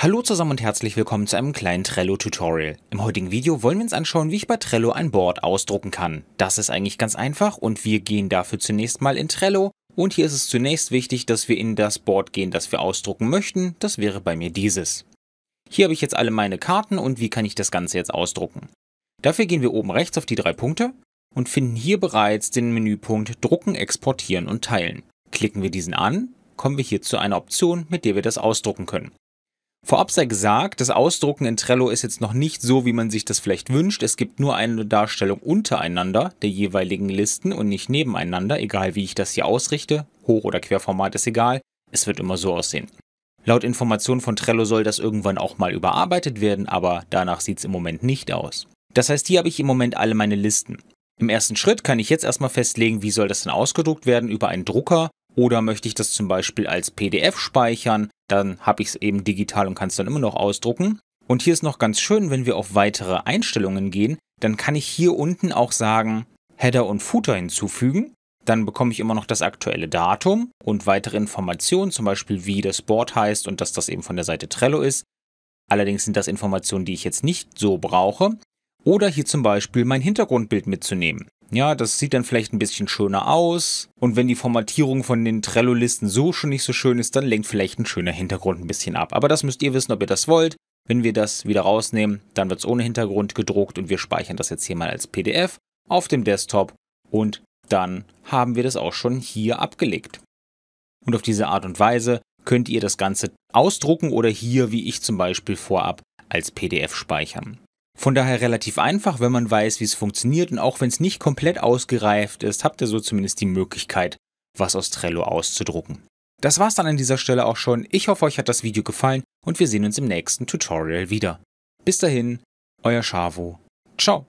Hallo zusammen und herzlich willkommen zu einem kleinen Trello-Tutorial. Im heutigen Video wollen wir uns anschauen, wie ich bei Trello ein Board ausdrucken kann. Das ist eigentlich ganz einfach und wir gehen dafür zunächst mal in Trello. Und hier ist es zunächst wichtig, dass wir in das Board gehen, das wir ausdrucken möchten. Das wäre bei mir dieses. Hier habe ich jetzt alle meine Karten und wie kann ich das Ganze jetzt ausdrucken. Dafür gehen wir oben rechts auf die drei Punkte und finden hier bereits den Menüpunkt Drucken, Exportieren und Teilen. Klicken wir diesen an, kommen wir hier zu einer Option, mit der wir das ausdrucken können. Vorab sei gesagt, das Ausdrucken in Trello ist jetzt noch nicht so, wie man sich das vielleicht wünscht. Es gibt nur eine Darstellung untereinander der jeweiligen Listen und nicht nebeneinander, egal wie ich das hier ausrichte. Hoch- oder Querformat ist egal. Es wird immer so aussehen. Laut Informationen von Trello soll das irgendwann auch mal überarbeitet werden, aber danach sieht es im Moment nicht aus. Das heißt, hier habe ich im Moment alle meine Listen. Im ersten Schritt kann ich jetzt erstmal festlegen, wie soll das denn ausgedruckt werden über einen Drucker oder möchte ich das zum Beispiel als PDF speichern dann habe ich es eben digital und kann es dann immer noch ausdrucken. Und hier ist noch ganz schön, wenn wir auf weitere Einstellungen gehen, dann kann ich hier unten auch sagen Header und Footer hinzufügen. Dann bekomme ich immer noch das aktuelle Datum und weitere Informationen, zum Beispiel wie das Board heißt und dass das eben von der Seite Trello ist. Allerdings sind das Informationen, die ich jetzt nicht so brauche. Oder hier zum Beispiel mein Hintergrundbild mitzunehmen. Ja, das sieht dann vielleicht ein bisschen schöner aus. Und wenn die Formatierung von den Trello-Listen so schon nicht so schön ist, dann lenkt vielleicht ein schöner Hintergrund ein bisschen ab. Aber das müsst ihr wissen, ob ihr das wollt. Wenn wir das wieder rausnehmen, dann wird es ohne Hintergrund gedruckt und wir speichern das jetzt hier mal als PDF auf dem Desktop und dann haben wir das auch schon hier abgelegt. Und auf diese Art und Weise könnt ihr das Ganze ausdrucken oder hier, wie ich zum Beispiel vorab, als PDF speichern. Von daher relativ einfach, wenn man weiß, wie es funktioniert und auch wenn es nicht komplett ausgereift ist, habt ihr so zumindest die Möglichkeit, was aus Trello auszudrucken. Das war's dann an dieser Stelle auch schon. Ich hoffe, euch hat das Video gefallen und wir sehen uns im nächsten Tutorial wieder. Bis dahin, euer Chavo. Ciao.